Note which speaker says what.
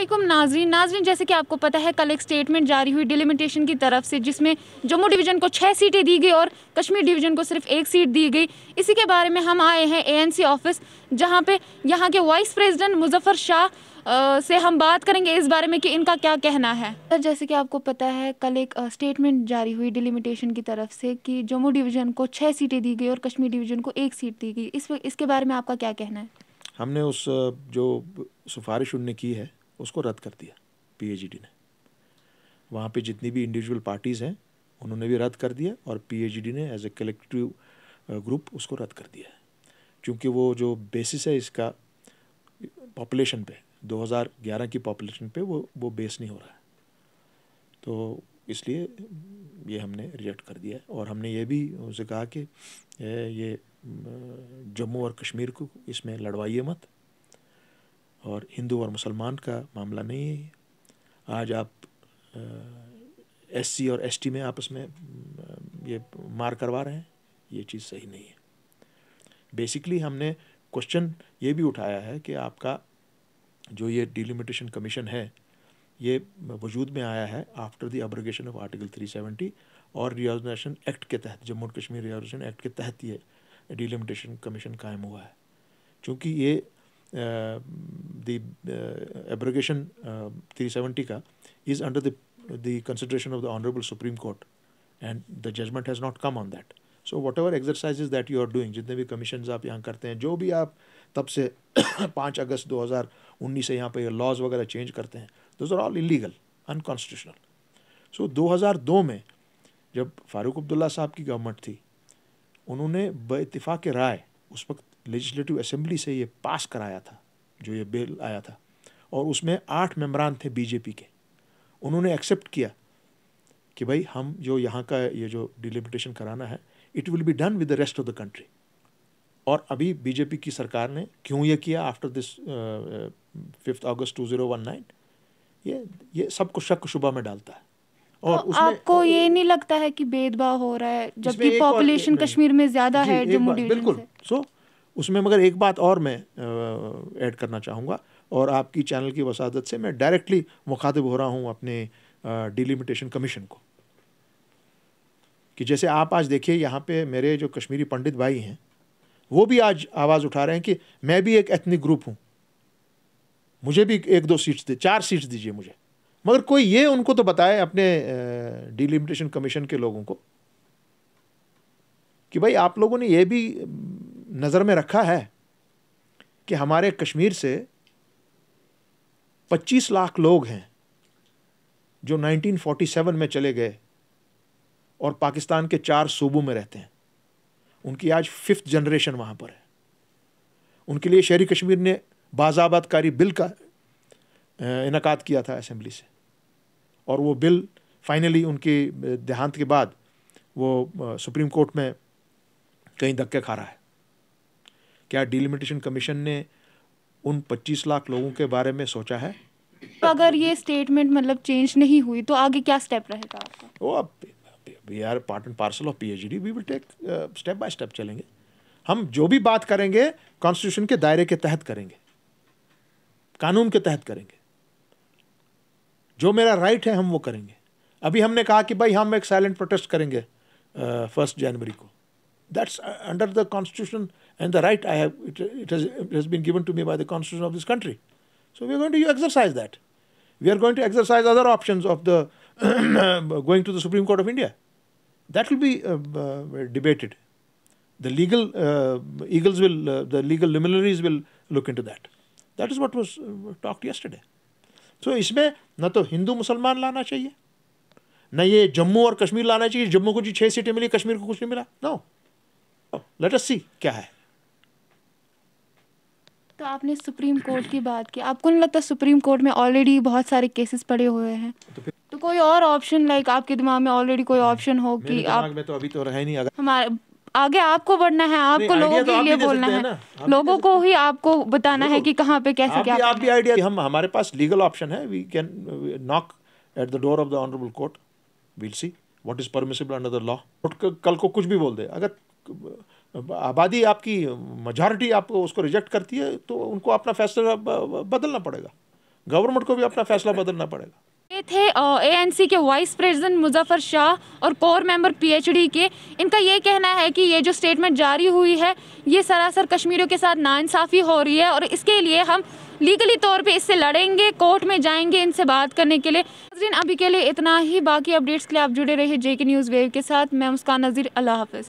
Speaker 1: असलम नाजरीन नाजरीन जैसे कि आपको पता है कल एक स्टेटमेंट जारी हुई डिलिमिटेशन की तरफ से जिसमें जम्मू डिवीज़न को छः सीटें दी गई और कश्मीर डिवीज़न को सिर्फ एक सीट दी गई इसी के बारे में हम आए हैं एएनसी ऑफिस जहां पे यहां के वाइस प्रेसिडेंट मुजफ्फर शाह से हम बात करेंगे इस बारे में कि इनका क्या कहना है सर जैसे कि आपको पता है कल एक स्टेटमेंट जारी हुई डिलिमिटेशन की तरफ से कि जम्मू डिवीज़न को छः सीटें दी गई और कश्मीर डिवीज़न को एक सीट दी गई इस इसके बारे में आपका क्या कहना है
Speaker 2: हमने उस जो सिफारिश उनने की है उसको रद्द कर दिया पीएचडी ने वहाँ पे जितनी भी इंडिविजुअल पार्टीज़ हैं उन्होंने भी रद्द कर दिया और पीएचडी ने एज ए कलेक्टिव ग्रुप उसको रद्द कर दिया है क्योंकि वो जो बेसिस है इसका पॉपुलेशन पे 2011 की पॉपुलेशन पे वो वो बेस नहीं हो रहा है तो इसलिए ये हमने रिजेक्ट कर दिया है और हमने ये भी उनसे कहा कि ये uh, जम्मू और कश्मीर को इसमें लड़वाइए मत और हिंदू और मुसलमान का मामला नहीं है आज आप एससी और एसटी में आपस में ये मार करवा रहे हैं ये चीज़ सही नहीं है बेसिकली हमने क्वेश्चन ये भी उठाया है कि आपका जो ये डिलिमिटेशन कमीशन है ये वजूद में आया है after the abrogation of article 370 और रिओर्गनाइजेशन एक्ट के तहत Jammu and Kashmir reorganisation act के तहत ये डिलिमिटेशन कमीशन कायम हुआ है क्योंकि ये Uh, the थ्री सेवेंटी का is under the the consideration of the Honorable Supreme Court and the judgment has not come on that. So whatever is that you are doing जितने भी commission आप यहाँ करते हैं जो भी आप तब से पाँच अगस्त दो हज़ार उन्नीस से यहाँ पर लॉज वगैरह चेंज करते हैं those are all illegal unconstitutional so दो हज़ार दो में जब फारूक अब्दुल्ला साहब की गवर्नमेंट थी उन्होंने बतफाक़ राय उस वक्त लेजिस्लेटिव असेंबली से ये पास कराया था जो ये बिल आया था और उसमें आठ मेम्बरान थे बीजेपी के उन्होंने एक्सेप्ट किया कि भाई हम जो यहाँ का ये जो डिलिमिटेशन कराना है it will be done with the rest of the country और अभी बीजेपी की सरकार ने क्यों ये किया after this fifth August two zero one nine ये ये सबको शक शुबा में डालता है और तो
Speaker 1: आपको ये नहीं लगता है कि भेदभाव हो रहा है जबकि पॉपुलेशन कश्मीर में ज़्यादा है जम्मू बिल्कुल
Speaker 2: सो उसमें मगर एक बात और मैं ऐड करना चाहूँगा और आपकी चैनल की वसादत से मैं डायरेक्टली मुखातिब हो रहा हूँ अपने डिलिमिटेशन कमीशन को कि जैसे आप आज देखिए यहाँ पे मेरे जो कश्मीरी पंडित भाई हैं वो भी आज आवाज़ उठा रहे हैं कि मैं भी एक एथनिक ग्रुप हूँ मुझे भी एक दो सीट्स दे चार सीट्स दीजिए मुझे मगर कोई ये उनको तो बताए अपने डिलिमिटेशन कमीशन के लोगों को कि भाई आप लोगों ने ये भी नज़र में रखा है कि हमारे कश्मीर से 25 लाख लोग हैं जो 1947 में चले गए और पाकिस्तान के चार सूबों में रहते हैं उनकी आज फिफ्थ जनरेशन वहाँ पर है उनके लिए शहरी कश्मीर ने बाज़ाबादकारी बिल का इनका किया था असम्बली से और वो बिल फाइनली उनकी देहांत के बाद वो सुप्रीम कोर्ट में कहीं धक्के खा रहा है क्या डिलिमिटेशन कमीशन ने उन 25 लाख लोगों के बारे में सोचा है
Speaker 1: तो अगर ये स्टेटमेंट मतलब चेंज नहीं हुई तो आगे क्या स्टेप रहेगा आपका
Speaker 2: वो अब we are part and parcel of PhD we will take step by step चलेंगे हम जो भी बात करेंगे कॉन्स्टिट्यूशन के दायरे के तहत करेंगे कानून के तहत करेंगे जो मेरा राइट है हम वो करेंगे अभी हमने कहा कि भाई हम एक साइलेंट प्रोटेस्ट करेंगे फर्स्ट जनवरी को that's under the constitution and the right I have it it has been given to me by the constitution of this country so we are going to exercise that we are going to exercise other option of the going to the supreme court of India that will be uh, uh, debated. The legal uh, eagles will, the legal luminaries will look into that. That is what was talked yesterday. तो इसमें न तो हिंदू मुसलमान लाना चाहिए न ये जम्मू और कश्मीर लाना चाहिए जम्मू को जी छह सीटें मिली कश्मीर को कुछ नहीं मिला नो लेट अस सी क्या है
Speaker 1: तो आपने सुप्रीम कोर्ट की बात की आपको नहीं लगता सुप्रीम कोर्ट में ऑलरेडी बहुत सारे केसेस पड़े हुए हैं तो, तो कोई और ऑप्शन लाइक आपके दिमाग में ऑलरेडी कोई ऑप्शन हो कि आप
Speaker 2: में तो अभी तो रहे नहीं अगर
Speaker 1: हमारे आगे आपको बढ़ना है आपको लोगों तो के लिए बोलना है लोगों को ही आपको बताना है कि कहाँ पे कैसे क्या आप भी आइडिया
Speaker 2: हम हमारे पास लीगल ऑप्शन है we can knock at the door of the honourable court we'll see what is permissible under the law कल को कुछ भी बोल दे अगर आबादी आपकी मेजोरिटी आपको उसको रिजेक्ट करती है तो उनको अपना फैसला बदलना पड़ेगा गवर्नमेंट को भी अपना फैसला बदलना पड़ेगा
Speaker 1: ये थे एएनसी के वाइस प्रेसिडेंट मुजफ्फर शाह और कोर मेंबर पीएचडी के इनका ये कहना है कि ये जो स्टेटमेंट जारी हुई है ये सरासर कश्मीरियों के साथ नाइंसाफ़ी हो रही है और इसके लिए हम लीगली तौर पे इससे लड़ेंगे कोर्ट में जाएंगे इनसे बात करने के लिए अभी के लिए इतना ही बाकी अपडेट्स के लिए आप जुड़े रहे जे के न्यूज़ वेव के साथ मैं मुस्कान नज़ीर अल्लाह हाफ़